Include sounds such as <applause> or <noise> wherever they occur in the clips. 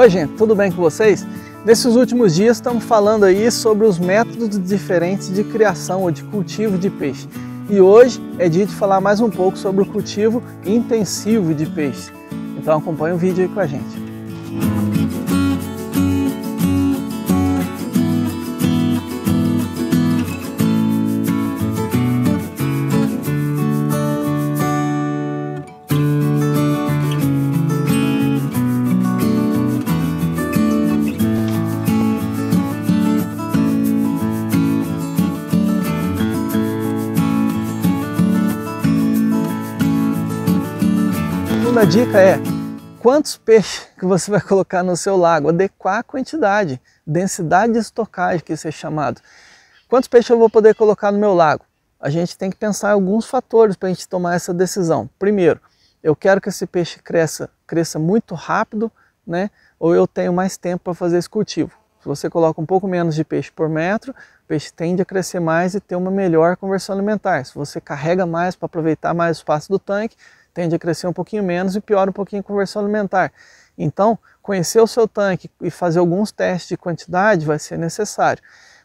Oi, gente, tudo bem com vocês? Nesses últimos dias estamos falando aí sobre os métodos diferentes de criação ou de cultivo de peixe. E hoje é dia de falar mais um pouco sobre o cultivo intensivo de peixe. Então acompanhe o vídeo aí com a gente. segunda dica é quantos peixes que você vai colocar no seu lago, adequar a quantidade, densidade de estocagem que isso é chamado. Quantos peixes eu vou poder colocar no meu lago? A gente tem que pensar em alguns fatores para a gente tomar essa decisão. Primeiro, eu quero que esse peixe cresça, cresça muito rápido, né? Ou eu tenho mais tempo para fazer esse cultivo. Se você coloca um pouco menos de peixe por metro, o peixe tende a crescer mais e ter uma melhor conversão alimentar. Se você carrega mais para aproveitar mais o espaço do tanque, tende a crescer um pouquinho menos e piora um pouquinho a conversão alimentar. Então, conhecer o seu tanque e fazer alguns testes de quantidade vai ser necessário.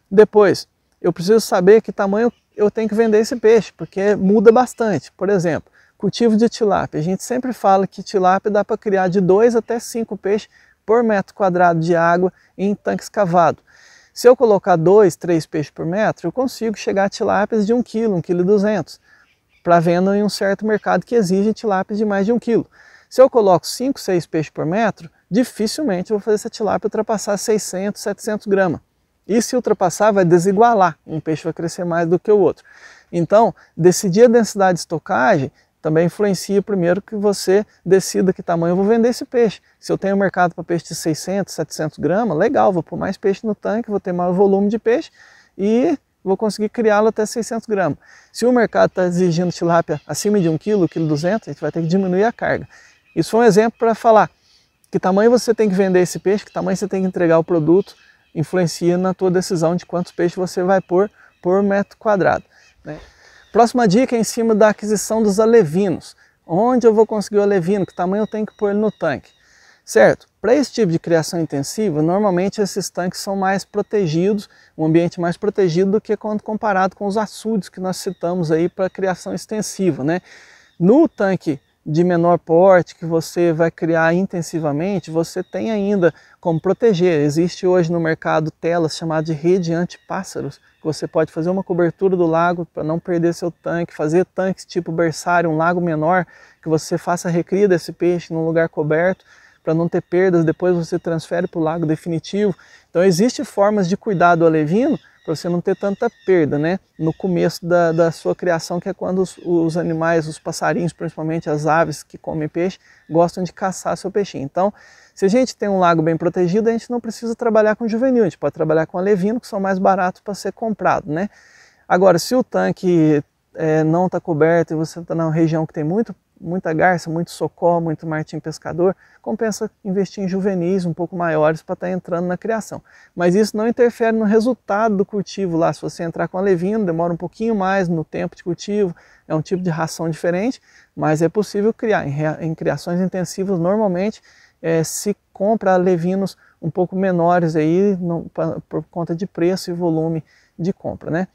Depois, eu preciso saber que tamanho eu tenho que vender esse peixe, porque muda bastante. Por exemplo, cultivo de tilápia. A gente sempre fala que tilápia dá para criar de 2 até 5 peixes por metro quadrado de água em tanque escavado. Se eu colocar 2, 3 peixes por metro, eu consigo chegar a tilápias de 1 kg, 1,2 kg para venda em um certo mercado que exige tilápia de mais de um quilo. Se eu coloco 5, 6 peixes por metro, dificilmente eu vou fazer essa tilápia ultrapassar 600, 700 gramas. E se ultrapassar, vai desigualar. Um peixe vai crescer mais do que o outro. Então, decidir a densidade de estocagem também influencia primeiro que você decida que tamanho eu vou vender esse peixe. Se eu tenho mercado para peixe de 600, 700 gramas, legal, vou pôr mais peixe no tanque, vou ter maior volume de peixe e vou conseguir criá-lo até 600 gramas. Se o mercado está exigindo tilápia acima de 1 kg, quilo kg, a gente vai ter que diminuir a carga. Isso foi um exemplo para falar que tamanho você tem que vender esse peixe, que tamanho você tem que entregar o produto, influencia na tua decisão de quantos peixes você vai pôr por metro quadrado. Né? Próxima dica é em cima da aquisição dos alevinos. Onde eu vou conseguir o alevino? Que tamanho eu tenho que pôr ele no tanque? certo? Para esse tipo de criação intensiva, normalmente esses tanques são mais protegidos, um ambiente mais protegido do que quando comparado com os açudes que nós citamos aí para criação extensiva, né? No tanque de menor porte que você vai criar intensivamente, você tem ainda como proteger. Existe hoje no mercado telas chamadas de rede antipássaros, que você pode fazer uma cobertura do lago para não perder seu tanque, fazer tanques tipo berçário, um lago menor, que você faça a recria desse peixe num lugar coberto para não ter perdas, depois você transfere para o lago definitivo. Então existe formas de cuidar do alevino para você não ter tanta perda, né? No começo da, da sua criação, que é quando os, os, animais, os passarinhos, principalmente as aves que comem peixe, gostam de caçar seu peixinho. Então, se a gente tem um lago bem protegido, a gente não precisa trabalhar com juvenil, a gente pode trabalhar com alevino, que são mais baratos para ser comprado, né? Agora, se o tanque é, não está coberto e você está na região que tem muito muita garça, muito socó, muito martim pescador, compensa investir em juvenis um pouco maiores para estar tá entrando na criação. Mas isso não interfere no resultado do cultivo lá. Se você entrar com a levina, demora um pouquinho mais no tempo de cultivo, é um tipo de ração diferente, mas é possível criar. Em, em criações intensivas, normalmente é, se compra levinos um pouco menores aí, pra, por conta de preço e volume de compra. Né?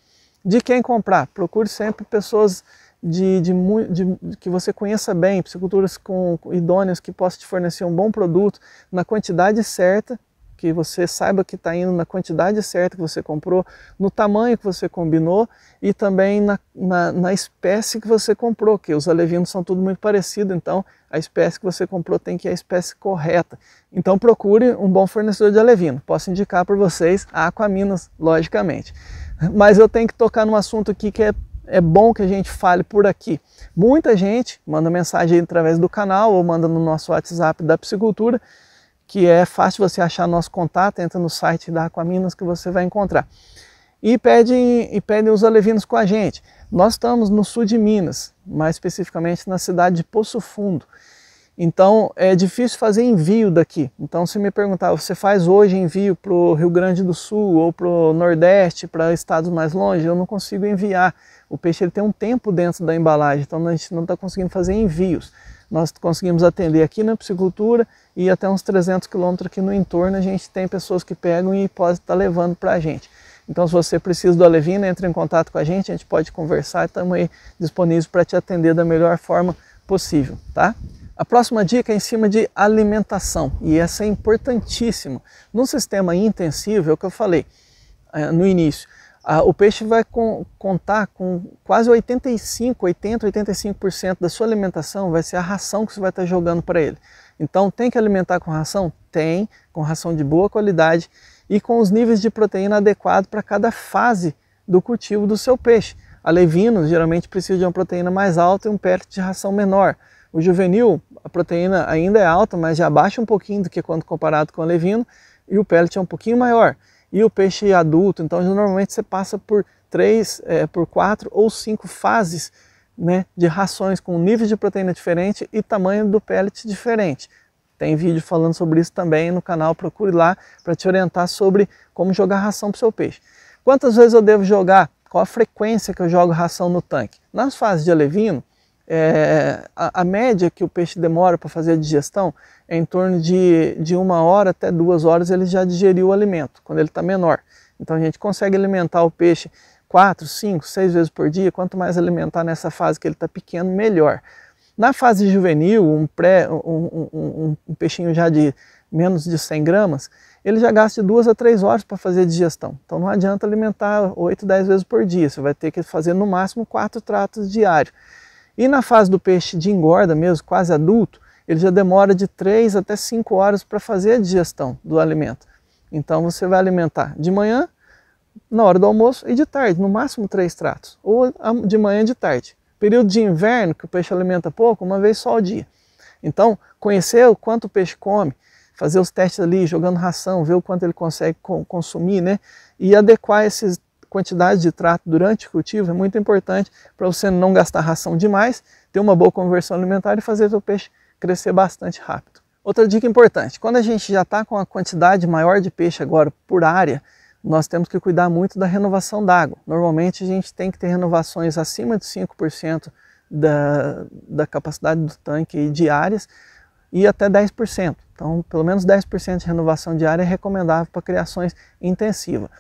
De quem comprar? Procure sempre pessoas de, de, de, que você conheça bem, pisciculturas com, com idôneas que possam te fornecer um bom produto na quantidade certa, que você saiba que está indo na quantidade certa que você comprou, no tamanho que você combinou e também na, na, na espécie que você comprou, que os alevinos são tudo muito parecidos, então a espécie que você comprou tem que ser a espécie correta. Então procure um bom fornecedor de alevino. Posso indicar para vocês a Aquaminas, logicamente. Mas eu tenho que tocar num assunto aqui que é é bom que a gente fale por aqui. Muita gente manda mensagem através do canal ou manda no nosso WhatsApp da Psicultura, que é fácil você achar nosso contato, entra no site da Aquaminas que você vai encontrar. E pedem, e pedem os alevinos com a gente. Nós estamos no sul de Minas, mais especificamente na cidade de Poço Fundo. Então é difícil fazer envio daqui. Então se me perguntar, você faz hoje envio para o Rio Grande do Sul ou para o Nordeste, para estados mais longe, eu não consigo enviar. O peixe ele tem um tempo dentro da embalagem, então a gente não está conseguindo fazer envios. Nós conseguimos atender aqui na piscicultura e até uns 300 quilômetros aqui no entorno a gente tem pessoas que pegam e podem estar tá levando para a gente. Então, se você precisa do Alevina, entre em contato com a gente, a gente pode conversar e estamos aí disponíveis para te atender da melhor forma possível, tá? A próxima dica é em cima de alimentação, e essa é importantíssima. No sistema intensivo, é o que eu falei é, no início, a, o peixe vai com, contar com quase 85, 80, 85% da sua alimentação vai ser a ração que você vai estar jogando para ele. Então tem que alimentar com ração? Tem, com ração de boa qualidade e com os níveis de proteína adequados para cada fase do cultivo do seu peixe. Alevinos geralmente precisa de uma proteína mais alta e um perto de ração menor. O juvenil a proteína ainda é alta, mas já baixa um pouquinho do que quando comparado com o levino, e o pellet é um pouquinho maior. E o peixe adulto, então normalmente você passa por três, é, por quatro ou cinco fases né, de rações com níveis de proteína diferente e tamanho do pellet diferente. Tem vídeo falando sobre isso também no canal, procure lá para te orientar sobre como jogar ração para o seu peixe. Quantas vezes eu devo jogar? Qual a frequência que eu jogo ração no tanque? Nas fases de alevino, é, a, a, média que o peixe demora para fazer a digestão é em torno de, de uma hora até duas horas ele já digeriu o alimento, quando ele está menor. Então a gente consegue alimentar o peixe quatro, cinco, seis vezes por dia. Quanto mais alimentar nessa fase que ele está pequeno, melhor. Na fase juvenil, um, pré, um, um, um, peixinho já de menos de 100 gramas, ele já gasta de duas a três horas para fazer a digestão. Então não adianta alimentar 8, 10 vezes por dia, você vai ter que fazer no máximo quatro tratos diários. E na fase do peixe de engorda mesmo, quase adulto, ele já demora de 3 até 5 horas para fazer a digestão do alimento. Então você vai alimentar de manhã, na hora do almoço e de tarde, no máximo três tratos, ou de manhã e de tarde. Período de inverno, que o peixe alimenta pouco, uma vez só ao dia. Então, conhecer o quanto o peixe come, fazer os testes ali, jogando ração, ver o quanto ele consegue consumir, né? E adequar esses quantidade de trato durante o cultivo é muito importante para você não gastar ração demais, ter uma boa conversão alimentar e fazer seu peixe crescer bastante rápido. Outra dica importante, quando a gente já está com a quantidade maior de peixe agora por área, nós temos que cuidar muito da renovação d'água. Normalmente a gente tem que ter renovações acima de 5% da, da capacidade do tanque diárias e até 10%. Então, pelo menos 10% de renovação diária é recomendável para criações intensivas.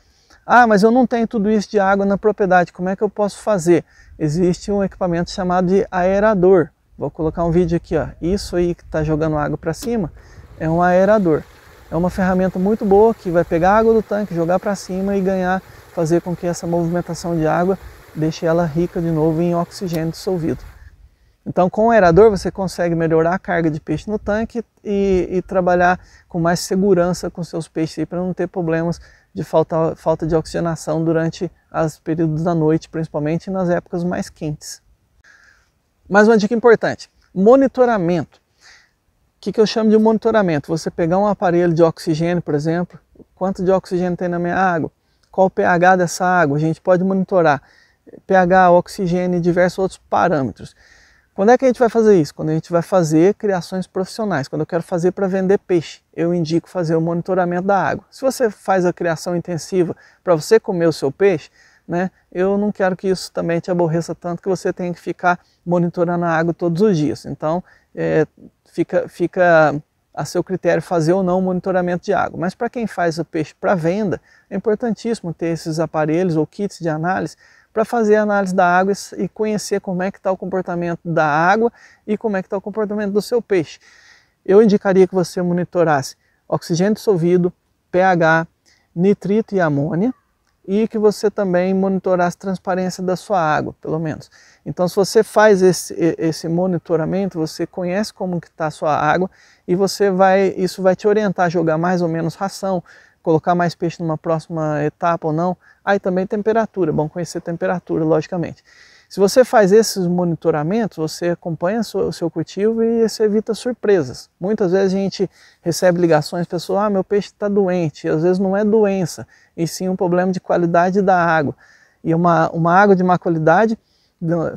Ah, mas eu não tenho tudo isso de água na propriedade, como é que eu posso fazer? Existe um equipamento chamado de aerador. Vou colocar um vídeo aqui, ó. Isso aí que está jogando água para cima é um aerador. É uma ferramenta muito boa que vai pegar a água do tanque, jogar para cima e ganhar, fazer com que essa movimentação de água deixe ela rica de novo em oxigênio dissolvido. Então, com o aerador, você consegue melhorar a carga de peixe no tanque e, e trabalhar com mais segurança com seus peixes para não ter problemas de falta, falta de oxigenação durante os períodos da noite, principalmente nas épocas mais quentes. Mais uma dica importante: monitoramento. O que, que eu chamo de monitoramento? Você pegar um aparelho de oxigênio, por exemplo, quanto de oxigênio tem na minha água, qual o pH dessa água, a gente pode monitorar pH, oxigênio e diversos outros parâmetros. Quando é que a gente vai fazer isso? Quando a gente vai fazer criações profissionais. Quando eu quero fazer para vender peixe, eu indico fazer o monitoramento da água. Se você faz a criação intensiva para você comer o seu peixe, né, eu não quero que isso também te aborreça tanto que você tenha que ficar monitorando a água todos os dias. Então, é, fica, fica a seu critério fazer ou não o monitoramento de água. Mas para quem faz o peixe para venda, é importantíssimo ter esses aparelhos ou kits de análise para fazer análise da água e conhecer como é que está o comportamento da água e como é que está o comportamento do seu peixe. Eu indicaria que você monitorasse oxigênio dissolvido, pH, nitrito e amônia e que você também monitorasse a transparência da sua água, pelo menos. Então, se você faz esse, esse monitoramento, você conhece como que está a sua água e você vai, isso vai te orientar a jogar mais ou menos ração, colocar mais peixe numa próxima etapa ou não. Aí também temperatura, é bom conhecer a temperatura, logicamente. Se você faz esses monitoramentos, você acompanha o seu cultivo e você evita surpresas. Muitas vezes a gente recebe ligações, pessoal, ah, meu peixe está doente. E às vezes não é doença, e sim um problema de qualidade da água. E uma, uma água de má qualidade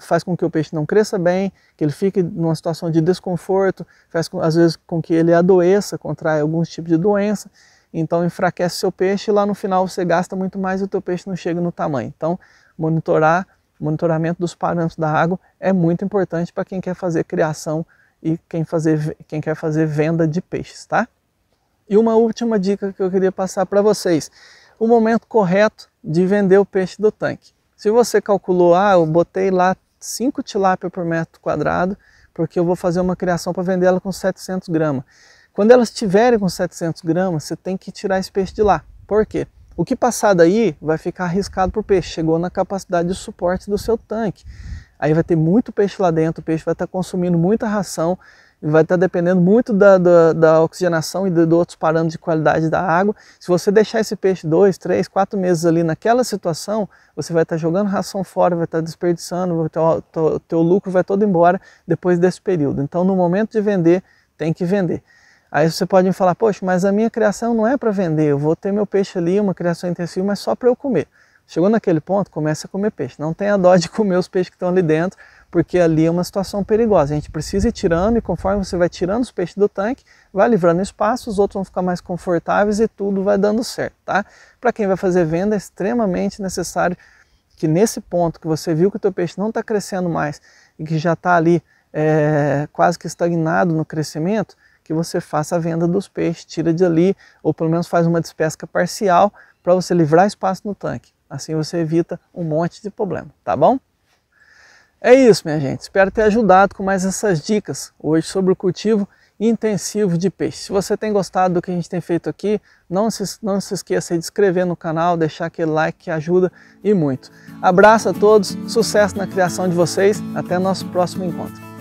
faz com que o peixe não cresça bem, que ele fique numa situação de desconforto, faz com, às vezes com que ele adoeça, contraia alguns tipos de doença então enfraquece seu peixe e lá no final você gasta muito mais e o teu peixe não chega no tamanho. Então, monitorar, monitoramento dos parâmetros da água é muito importante para quem quer fazer criação e quem, fazer, quem quer fazer venda de peixes, tá? E uma última dica que eu queria passar para vocês, o momento correto de vender o peixe do tanque. Se você calculou, ah, eu botei lá 5 tilápia por metro quadrado, porque eu vou fazer uma criação para vender ela com 700 gramas. Quando elas tiverem com 700 gramas, você tem que tirar esse peixe de lá. Por quê? O que passar daí vai ficar arriscado para o peixe. Chegou na capacidade de suporte do seu tanque. Aí vai ter muito peixe lá dentro, o peixe vai estar tá consumindo muita ração, vai estar tá dependendo muito da, da, da oxigenação e de, outros parâmetros de qualidade da água. Se você deixar esse peixe dois, três, quatro meses ali naquela situação, você vai estar tá jogando ração fora, vai estar tá desperdiçando, o teu, teu, teu lucro vai todo embora depois desse período. Então, no momento de vender, tem que vender. Aí você pode me falar, poxa, mas a minha criação não é para vender, eu vou ter meu peixe ali, uma criação intensiva, mas só para eu comer. Chegou naquele ponto, começa a comer peixe. Não tenha dó de <laughs> comer os peixes que estão ali dentro, porque ali é uma situação perigosa. A gente precisa ir tirando e conforme você vai tirando os peixes do tanque, vai livrando espaço, os outros vão ficar mais confortáveis e tudo vai dando certo, tá? Para quem vai fazer venda, é extremamente necessário que nesse ponto que você viu que o teu peixe não está crescendo mais e que já está ali é, quase que estagnado no crescimento, que você faça a venda dos peixes, tira de ali, ou pelo menos faz uma despesca parcial para você livrar espaço no tanque. Assim você evita um monte de problema, tá bom? É isso, minha gente. Espero ter ajudado com mais essas dicas hoje sobre o cultivo intensivo de peixe. Se você tem gostado do que a gente tem feito aqui, não se, não se esqueça de inscrever no canal, deixar aquele like que ajuda e muito. Abraço a todos, sucesso na criação de vocês, até nosso próximo encontro.